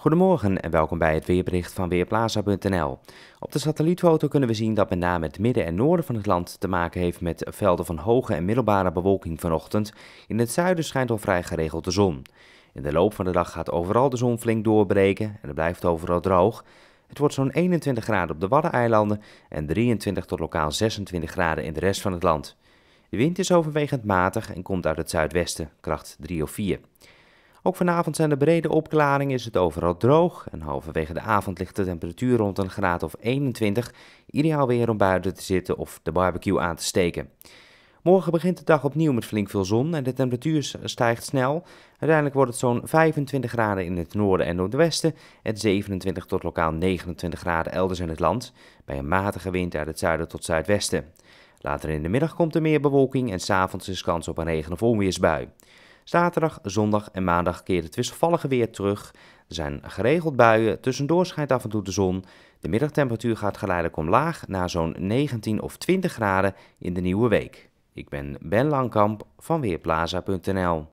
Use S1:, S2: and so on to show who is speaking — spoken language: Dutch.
S1: Goedemorgen en welkom bij het weerbericht van Weerplaza.nl. Op de satellietfoto kunnen we zien dat met name het midden en noorden van het land te maken heeft met velden van hoge en middelbare bewolking vanochtend. In het zuiden schijnt al vrij geregeld de zon. In de loop van de dag gaat overal de zon flink doorbreken en het blijft overal droog. Het wordt zo'n 21 graden op de Waddeneilanden en 23 tot lokaal 26 graden in de rest van het land. De wind is overwegend matig en komt uit het zuidwesten, kracht 3 of 4. Ook vanavond zijn er brede opklaringen, is het overal droog en halverwege de avond ligt de temperatuur rond een graad of 21. Ideaal weer om buiten te zitten of de barbecue aan te steken. Morgen begint de dag opnieuw met flink veel zon en de temperatuur stijgt snel. Uiteindelijk wordt het zo'n 25 graden in het noorden en noordwesten en 27 tot lokaal 29 graden elders in het land, bij een matige wind uit het zuiden tot zuidwesten. Later in de middag komt er meer bewolking en s'avonds is kans op een regen- of onweersbui. Zaterdag, zondag en maandag keert het wisselvallige weer terug. Er zijn geregeld buien, tussendoor schijnt af en toe de zon. De middagtemperatuur gaat geleidelijk omlaag naar zo'n 19 of 20 graden in de nieuwe week. Ik ben Ben Langkamp van Weerplaza.nl